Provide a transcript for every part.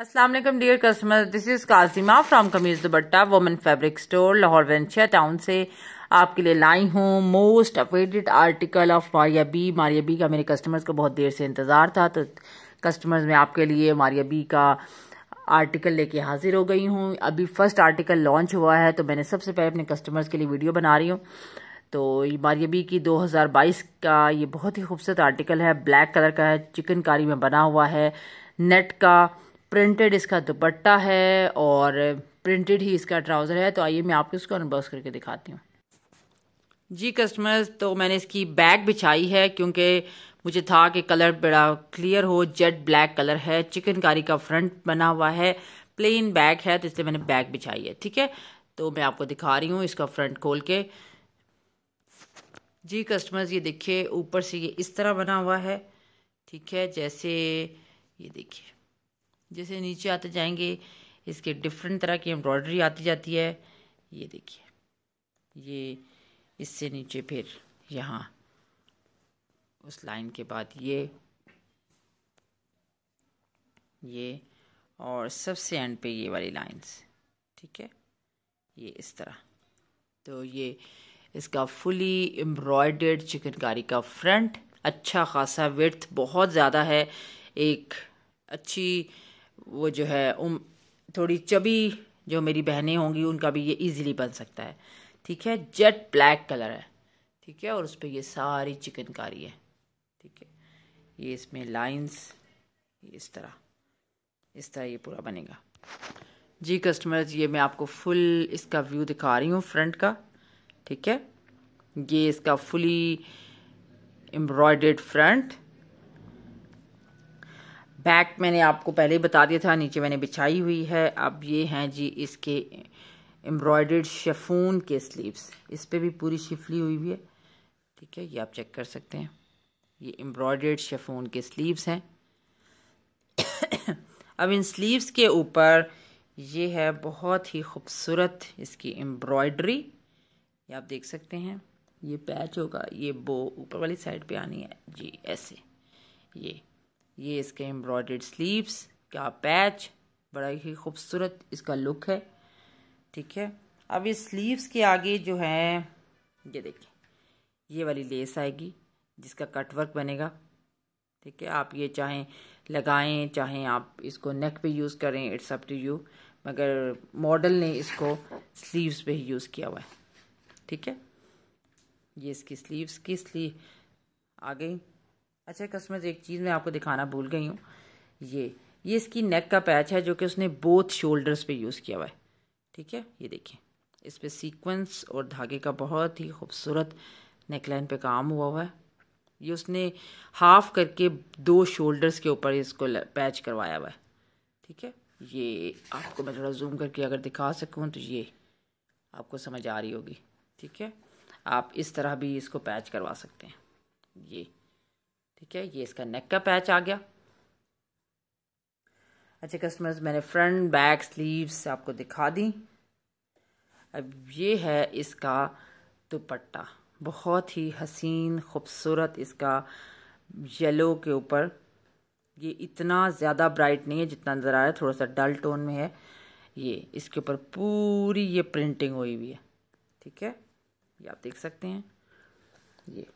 Aslam dear customer this is Kasima from Kameez Dupatta women fabric store Lahore Valencia town से आपके लिए लाई हूँ most awaited article of Maria B Maria B का मेरे कस्टमर्स को बहुत देर से इंतज़ार था तो कस्टमर्स में आपके लिए मारिया बी का आर्टिकल लेके हाजिर हो गई हूँ अभी फ़र्स्ट आर्टिकल लॉन्च हुआ है तो मैंने सबसे पहले अपने कस्टमर्स के लिए वीडियो बना रही हूँ तो ये बी की 2022 का ये बहुत ही खूबसूरत आर्टिकल है ब्लैक कलर का है चिकनकारी में बना हुआ है नेट का प्रिंटेड इसका दुपट्टा है और प्रिंटेड ही इसका ट्राउज़र है तो आइए मैं आपको इसको अनबॉक्स करके दिखाती हूँ जी कस्टमर्स तो मैंने इसकी बैग बिछाई है क्योंकि मुझे था कि कलर बड़ा क्लियर हो जेट ब्लैक कलर है चिकनकारी का फ्रंट बना हुआ है प्लेन बैग है तो इसलिए मैंने बैग बिछाई है ठीक है तो मैं आपको दिखा रही हूँ इसका फ्रंट खोल के जी कस्टमर्स ये देखिए ऊपर से ये इस तरह बना हुआ है ठीक है जैसे ये देखिए जैसे नीचे आते जाएंगे इसके डिफरेंट तरह की एम्ब्रॉयडरी आती जाती है ये देखिए ये इससे नीचे फिर यहाँ उस लाइन के बाद ये ये और सबसे एंड पे ये वाली लाइंस ठीक है ये इस तरह तो ये इसका फुली एम्ब्रॉयडर्ड चिकनकारी का फ्रंट अच्छा खासा विर्थ बहुत ज़्यादा है एक अच्छी वो जो है उम थोड़ी चबी जो मेरी बहनें होंगी उनका भी ये इजीली बन सकता है ठीक है जेट ब्लैक कलर है ठीक है और उस पर ये सारी चिकनकारी है ठीक है ये इसमें लाइंस इस तरह इस तरह ये पूरा बनेगा जी कस्टमर्स ये मैं आपको फुल इसका व्यू दिखा रही हूँ फ्रंट का ठीक है ये इसका फुली एम्ब्रॉयडेड फ्रंट बैक मैंने आपको पहले ही बता दिया था नीचे मैंने बिछाई हुई है अब ये हैं जी इसके एम्ब्रॉयडर्ड शेफून के स्लीव्स इस पर भी पूरी शिफली हुई हुई है ठीक है ये आप चेक कर सकते हैं ये एम्ब्रॉयडर्ड शेफून के स्लीव्स हैं अब इन स्लीव्स के ऊपर ये है बहुत ही खूबसूरत इसकी एम्ब्रॉयडरी ये आप देख सकते हैं ये पैच होगा ये बो ऊपर वाली साइड पे आनी है जी ऐसे ये ये इसके एम्ब्रॉयड स्लीव्स क्या पैच बड़ा ही खूबसूरत इसका लुक है ठीक है अब ये स्लीव्स के आगे जो है ये देखिए ये वाली लेस आएगी जिसका कटवर्क बनेगा ठीक है आप ये चाहें लगाएं चाहें आप इसको नेक पे यूज़ करें इट्स अप टू यू मगर मॉडल ने इसको स्लीव्स पे ही यूज़ किया हुआ है ठीक है ये इसकी स्लीव्स की स्लीव आ गई अच्छा कस्मत एक चीज़ मैं आपको दिखाना भूल गई हूँ ये ये इसकी नेक का पैच है जो कि उसने बोथ शोल्डर्स पे यूज़ किया हुआ है ठीक है ये देखिए इस पर सीक्वेंस और धागे का बहुत ही खूबसूरत नेकलाइन पे काम हुआ हुआ है ये उसने हाफ करके दो शोल्डर्स के ऊपर इसको पैच करवाया हुआ है ठीक है ये आपको मैं थोड़ा जूम करके अगर दिखा सकूँ तो ये आपको समझ आ रही होगी ठीक है आप इस तरह भी इसको पैच करवा सकते हैं ये ठीक है ये इसका नेक का पैच आ गया अच्छा कस्टमर्स मैंने फ्रंट बैक स्लीव्स आपको दिखा दी अब ये है इसका दुपट्टा बहुत ही हसीन खूबसूरत इसका येलो के ऊपर ये इतना ज़्यादा ब्राइट नहीं है जितना नज़र आ रहा है थोड़ा सा डल टोन में है ये इसके ऊपर पूरी ये प्रिंटिंग हुई हुई है ठीक है ये आप देख सकते हैं ये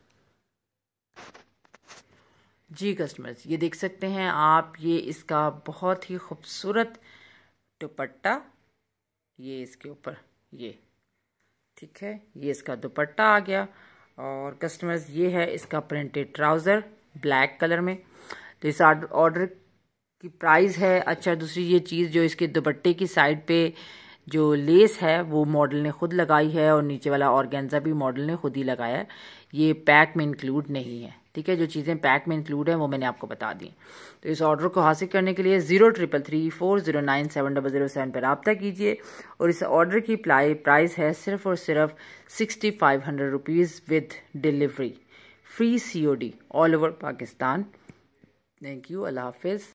जी कस्टमर्स ये देख सकते हैं आप ये इसका बहुत ही खूबसूरत दुपट्टा ये इसके ऊपर ये ठीक है ये इसका दुपट्टा आ गया और कस्टमर्स ये है इसका प्रिंटेड ट्राउज़र ब्लैक कलर में तो इस ऑर्डर की प्राइस है अच्छा दूसरी ये चीज़ जो इसके दुपट्टे की साइड पे जो लेस है वो मॉडल ने खुद लगाई है और नीचे वाला ऑर्गेन्जा भी मॉडल ने खुद ही लगाया है ये पैक में इंक्लूड नहीं है ठीक है जो चीज़ें पैक में इंक्लूड हैं वो मैंने आपको बता दी तो इस ऑर्डर को हासिल करने के लिए zero triple three four zero nine seven double zero seven पर रबता कीजिए और इस ऑर्डर की प्लाई प्राइस है सिर्फ और सिर्फ sixty five hundred rupees with delivery free C O D all over Pakistan thank you अल्लाह हाफिज़